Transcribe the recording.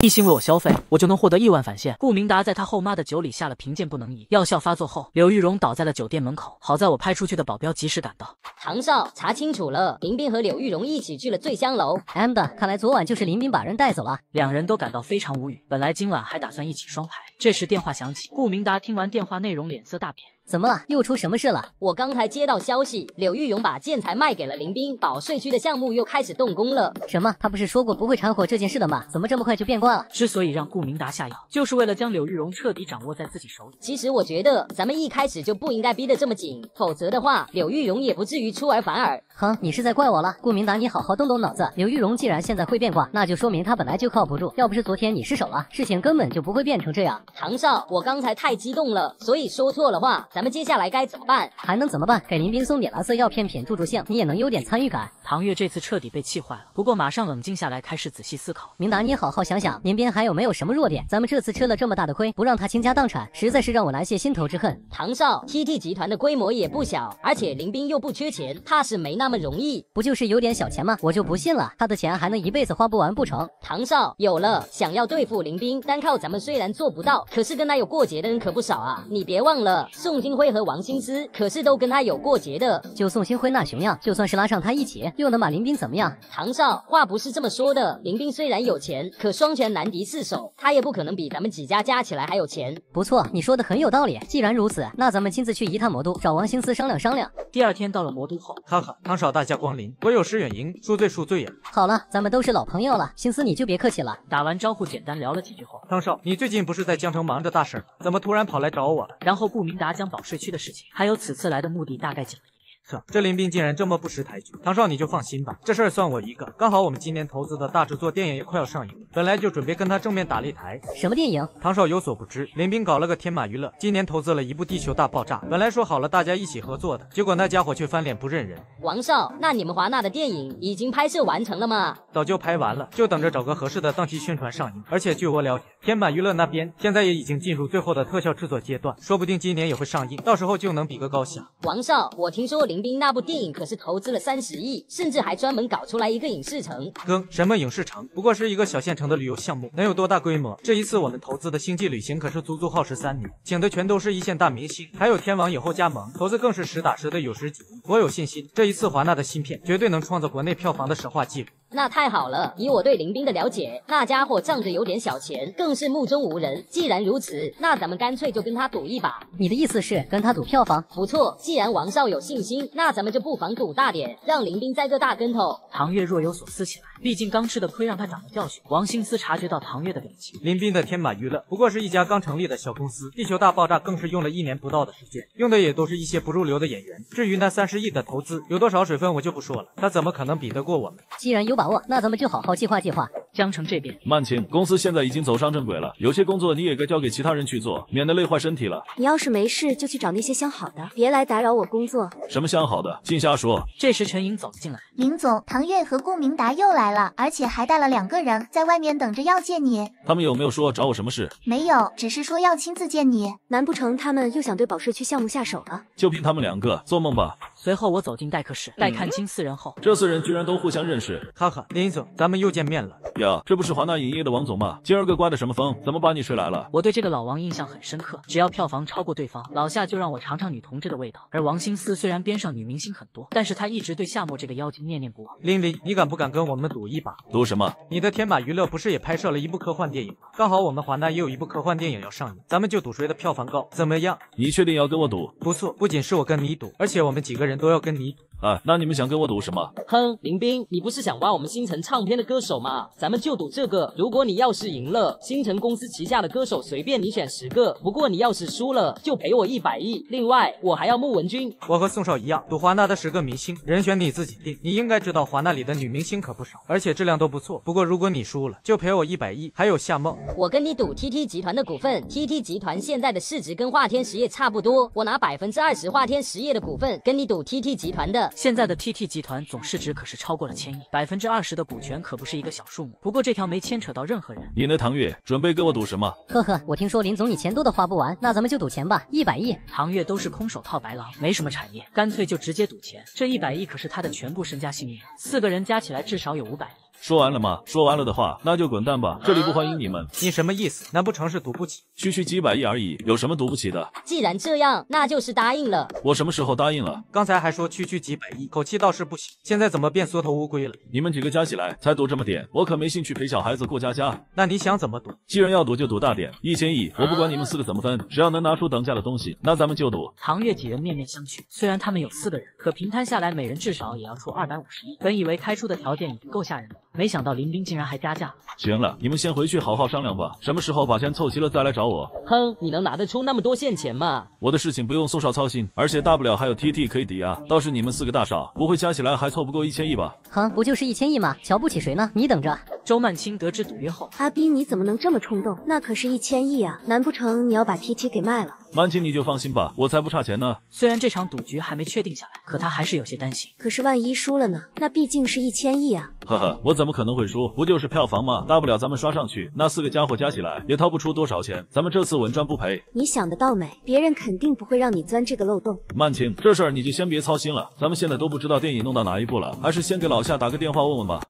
一心为我消费，我就能获得亿万返现。顾明达在他后妈的酒里下了“贫贱不能移”，药效发作后，柳玉荣倒在了酒店门口。好在我派出去的保镖及时赶到。唐少查清楚了，林斌和柳玉荣一起去了醉香楼。M 的，看来昨晚就是林斌把人带走了。两人都感到非常无语。本来今晚还打算一起双排。这时电话响起，顾明达听完电话内容，脸色大变。怎么了？又出什么事了？我刚才接到消息，柳玉荣把建材卖给了林斌，保税区的项目又开始动工了。什么？他不是说过不会掺和这件事的吗？怎么这么快就变卦了？之所以让顾明达下药，就是为了将柳玉荣彻底掌握在自己手里。其实我觉得，咱们一开始就不应该逼得这么紧，否则的话，柳玉荣也不至于出尔反尔。哼，你是在怪我了？顾明达，你好好动动脑子。柳玉荣既然现在会变卦，那就说明他本来就靠不住。要不是昨天你失手了，事情根本就不会变成这样。唐少，我刚才太激动了，所以说错了话。咱们接下来该怎么办？还能怎么办？给林斌送点蓝色药片片助助兴，你也能有点参与感。唐月这次彻底被气坏了，不过马上冷静下来，开始仔细思考。明达，你好好想想，林斌还有没有什么弱点？咱们这次吃了这么大的亏，不让他倾家荡产，实在是让我难泄心头之恨。唐少，T T 集团的规模也不小，而且林斌又不缺钱，怕是没那么容易。不就是有点小钱吗？我就不信了他的钱还能一辈子花不完不成？唐少，有了，想要对付林斌，单靠咱们虽然做不到。可是跟他有过节的人可不少啊，你别忘了，宋星辉和王新思可是都跟他有过节的。就宋星辉那熊样，就算是拉上他一起，又能把林斌怎么样？唐少，话不是这么说的。林斌虽然有钱，可双拳难敌四手，他也不可能比咱们几家加起来还有钱。不错，你说的很有道理。既然如此，那咱们亲自去一趟魔都，找王新思商量商量。第二天到了魔都后，哈哈，唐少大驾光临，我有失远迎，恕罪恕罪呀。好了，咱们都是老朋友了，新思你就别客气了。打完招呼，简单聊了几句后，唐少，你最近不是在教？江城忙着大事，怎么突然跑来找我然后顾明达将保税区的事情，还有此次来的目的大概讲了一遍。这林冰竟然这么不识抬举。唐少你就放心吧，这事儿算我一个。刚好我们今年投资的大制作电影也快要上映了。本来就准备跟他正面打擂台，什么电影？唐少有所不知，林斌搞了个天马娱乐，今年投资了一部《地球大爆炸》。本来说好了大家一起合作的，结果那家伙却翻脸不认人。王少，那你们华纳的电影已经拍摄完成了吗？早就拍完了，就等着找个合适的档期宣传上映。而且据我了解，天马娱乐那边现在也已经进入最后的特效制作阶段，说不定今年也会上映，到时候就能比个高下。王少，我听说林斌那部电影可是投资了三十亿，甚至还专门搞出来一个影视城。哥，什么影视城？不过是一个小县城。成的旅游项目能有多大规模？这一次我们投资的星际旅行可是足足耗时三年，请的全都是一线大明星，还有天王以后加盟，投资更是实打实的有十几。我有信心，这一次华纳的芯片绝对能创造国内票房的神话纪录。那太好了！以我对林斌的了解，那家伙仗着有点小钱，更是目中无人。既然如此，那咱们干脆就跟他赌一把。你的意思是跟他赌票房？不错，既然王少有信心，那咱们就不妨赌大点，让林斌栽个大跟头。唐月若有所思起来，毕竟刚吃的亏让他长了教训。王心思察觉到唐月的表情，林斌的天马娱乐不过是一家刚成立的小公司，地球大爆炸更是用了一年不到的时间，用的也都是一些不入流的演员。至于那三十亿的投资，有多少水分我就不说了，他怎么可能比得过我们？既然有。把握，那咱们就好好计划计划。江城这边，曼青，公司现在已经走上正轨了，有些工作你也该交给其他人去做，免得累坏身体了。你要是没事就去找那些相好的，别来打扰我工作。什么相好的？净瞎说。这时陈颖走了进来，林总，唐月和顾明达又来了，而且还带了两个人，在外面等着要见你。他们有没有说找我什么事？没有，只是说要亲自见你。难不成他们又想对保税区项目下手了？就凭他们两个，做梦吧！随后我走进待客室，待看清四人后，这四人居然都互相认识，哈哈，林总，咱们又见面了。呀，这不是华纳影业的王总吗？今儿个刮的什么风，怎么把你吹来了？我对这个老王印象很深刻，只要票房超过对方，老夏就让我尝尝女同志的味道。而王心思虽然边上女明星很多，但是他一直对夏末这个妖精念念不忘。玲玲，你敢不敢跟我们赌一把？赌什么？你的天马娱乐不是也拍摄了一部科幻电影吗？刚好我们华纳也有一部科幻电影要上映，咱们就赌谁的票房高，怎么样？你确定要跟我赌？不错，不仅是我跟你赌，而且我们几个人都要跟你。哎，那你们想跟我赌什么？哼，林冰，你不是想挖我们星辰唱片的歌手吗？咱们就赌这个。如果你要是赢了，星辰公司旗下的歌手随便你选十个。不过你要是输了，就赔我一百亿。另外，我还要穆文君。我和宋少一样，赌华纳的十个明星，人选你自己定。你应该知道华纳里的女明星可不少，而且质量都不错。不过如果你输了，就赔我一百亿。还有夏梦，我跟你赌 TT 集团的股份。TT 集团现在的市值跟华天实业差不多，我拿百分之二十华天实业的股份跟你赌 TT 集团的。现在的 TT 集团总市值可是超过了千亿，百分之二十的股权可不是一个小数目。不过这条没牵扯到任何人。你呢，唐月，准备跟我赌什么？呵呵，我听说林总你钱多的花不完，那咱们就赌钱吧，一百亿。唐月都是空手套白狼，没什么产业，干脆就直接赌钱。这一百亿可是他的全部身家性命。四个人加起来至少有五百亿。说完了吗？说完了的话，那就滚蛋吧，这里不欢迎你们。你什么意思？难不成是赌不起？区区几百亿而已，有什么赌不起的？既然这样，那就是答应了。我什么时候答应了？刚才还说区区几百亿，口气倒是不小，现在怎么变缩头乌龟了？你们几个加起来才赌这么点，我可没兴趣陪小孩子过家家。那你想怎么赌？既然要赌，就赌大点，一千亿。我不管你们四个怎么分，只要能拿出等价的东西，那咱们就赌。唐月几人面面相觑，虽然他们有四个人，可平摊下来，每人至少也要出二百五十亿。本以为开出的条件已经够吓人了。没想到林冰竟然还加价。行了，你们先回去好好商量吧。什么时候把钱凑齐了再来找我。哼，你能拿得出那么多现钱吗？我的事情不用宋少操心，而且大不了还有 TT 可以抵押。倒是你们四个大少，不会加起来还凑不够一千亿吧？哼，不就是一千亿吗？瞧不起谁呢？你等着。周曼青得知赌约后，阿斌，你怎么能这么冲动？那可是一千亿啊！难不成你要把 TT 给卖了？曼青，你就放心吧，我才不差钱呢。虽然这场赌局还没确定下来，可他还是有些担心。可是万一输了呢？那毕竟是一千亿啊！呵呵，我怎么可能会输？不就是票房吗？大不了咱们刷上去，那四个家伙加起来也掏不出多少钱，咱们这次稳赚不赔。你想得到美，别人肯定不会让你钻这个漏洞。曼青，这事儿你就先别操心了，咱们现在都不知道电影弄到哪一步了，还是先给老夏打个电话问问吧。